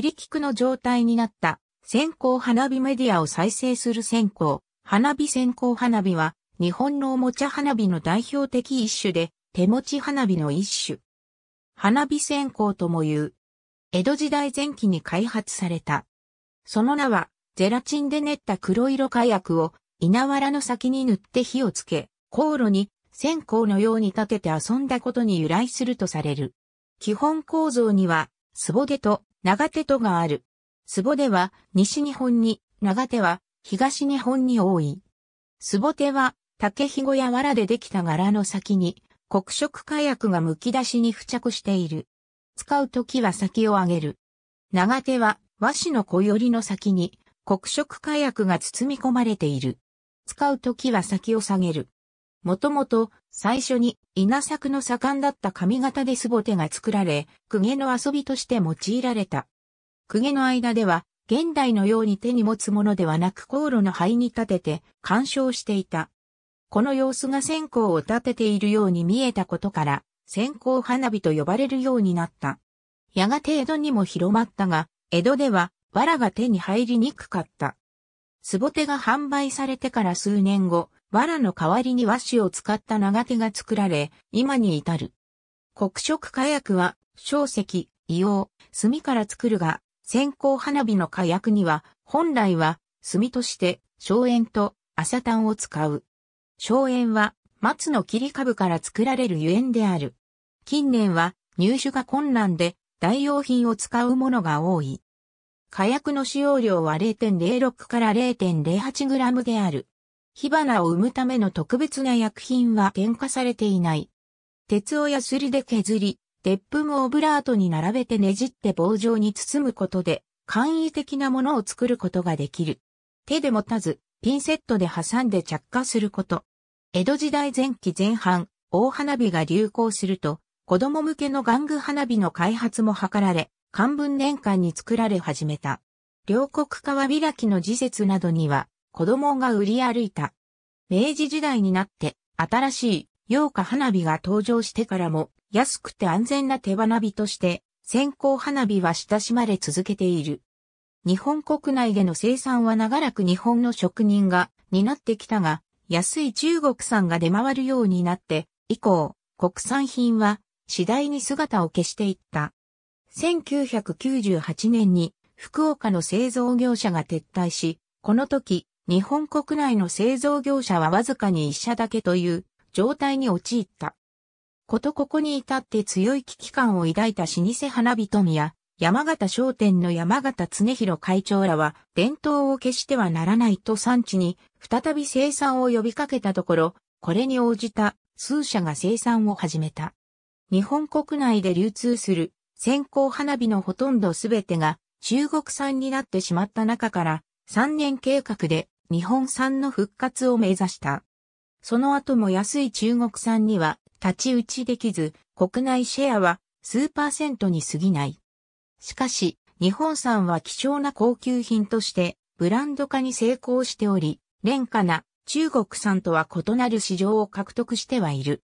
リキクの状態になった線香花火メディアを再生する線香、花火線香花火は日本のおもちゃ花火の代表的一種で手持ち花火の一種。花火線香とも言う。江戸時代前期に開発された。その名はゼラチンで練った黒色火薬を稲わらの先に塗って火をつけ、航路に線香のように立てて遊んだことに由来するとされる。基本構造には、すぼげと長手とがある。壺では西日本に、長手は東日本に多い。壺手は竹ひごや藁でできた柄の先に黒色火薬が剥き出しに付着している。使うときは先を上げる。長手は和紙の小よりの先に黒色火薬が包み込まれている。使うときは先を下げる。もともと最初に稲作の盛んだった髪型ですボテが作られ、公家の遊びとして用いられた。公家の間では、現代のように手に持つものではなく航路の灰に立てて干渉していた。この様子が線香を立てているように見えたことから、線香花火と呼ばれるようになった。やがて江戸にも広まったが、江戸では藁が手に入りにくかった。スボテが販売されてから数年後、藁の代わりに和紙を使った長手が作られ、今に至る。黒色火薬は、硝石、硫黄、炭から作るが、線香花火の火薬には、本来は、炭として、硝煙と麻炭を使う。硝煙は、松の切り株から作られる油えである。近年は、入手が困難で、代用品を使うものが多い。火薬の使用量は0.06から0.08グラムである。火花を生むための特別な薬品は添加されていない。鉄をヤスリで削り、鉄粉をオブラートに並べてねじって棒状に包むことで、簡易的なものを作ることができる。手で持たず、ピンセットで挟んで着火すること。江戸時代前期前半、大花火が流行すると、子供向けの玩具花火の開発も図られ、漢文年間に作られ始めた。両国川開きの時節などには、子供が売り歩いた。明治時代になって、新しい、洋歌花火が登場してからも、安くて安全な手花火として、線香花火は親しまれ続けている。日本国内での生産は長らく日本の職人が担ってきたが、安い中国産が出回るようになって、以降、国産品は次第に姿を消していった。1998年に福岡の製造業者が撤退し、この時、日本国内の製造業者はわずかに一社だけという状態に陥った。ことここに至って強い危機感を抱いた老舗花火富や山形商店の山形常広会長らは伝統を消してはならないと産地に再び生産を呼びかけたところ、これに応じた数社が生産を始めた。日本国内で流通する線香花火のほとんどすべてが中国産になってしまった中から3年計画で日本産の復活を目指した。その後も安い中国産には立ち打ちできず国内シェアは数パーセントに過ぎない。しかし日本産は貴重な高級品としてブランド化に成功しており、廉価な中国産とは異なる市場を獲得してはいる。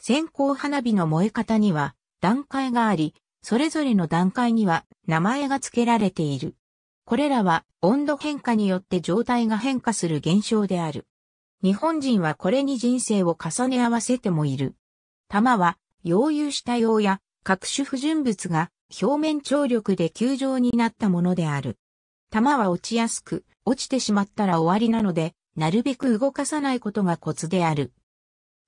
線香花火の燃え方には段階があり、それぞれの段階には名前が付けられている。これらは温度変化によって状態が変化する現象である。日本人はこれに人生を重ね合わせてもいる。玉は、溶融した溶や各種不純物が表面張力で球状になったものである。玉は落ちやすく、落ちてしまったら終わりなので、なるべく動かさないことがコツである。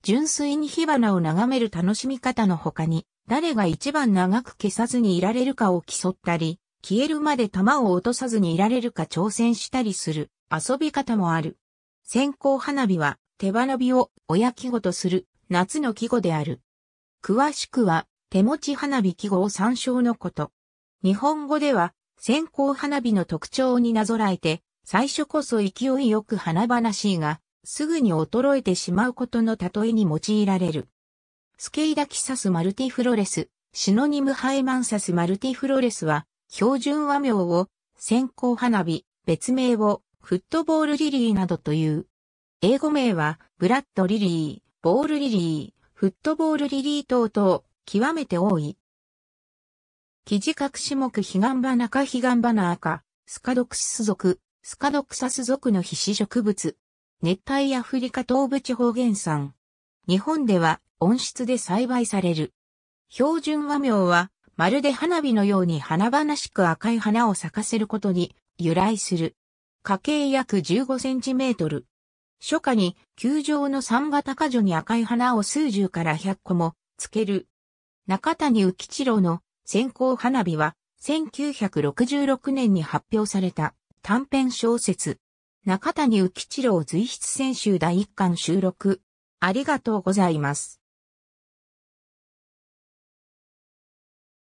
純粋に火花を眺める楽しみ方の他に、誰が一番長く消さずにいられるかを競ったり、消えるまで弾を落とさずにいられるか挑戦したりする遊び方もある。線香花火は手花火を親季語とする夏の季語である。詳しくは手持ち花火季語を参照のこと。日本語では線香花火の特徴になぞらえて、最初こそ勢いよく花々しいが、すぐに衰えてしまうことの例えに用いられる。スケイダキサスマルティフロレス、シノニムハイマンサスマルティフロレスは、標準和名を、先行花火、別名を、フットボールリリーなどという。英語名は、ブラッドリリー、ボールリリー、フットボールリリー等々、極めて多い。記事各種目ヒガンバナカヒガンバナアカ、スカドクシス属、スカドクサス属の皮脂植物。熱帯アフリカ東部地方原産。日本では温室で栽培される。標準和名は、まるで花火のように花々しく赤い花を咲かせることに由来する。花径約15センチメートル。初夏に球場の三型果樹に赤い花を数十から百個もつける。中谷浮吉郎の先行花火は1966年に発表された短編小説。中谷浮吉郎随筆選集第一巻収録。ありがとうございます。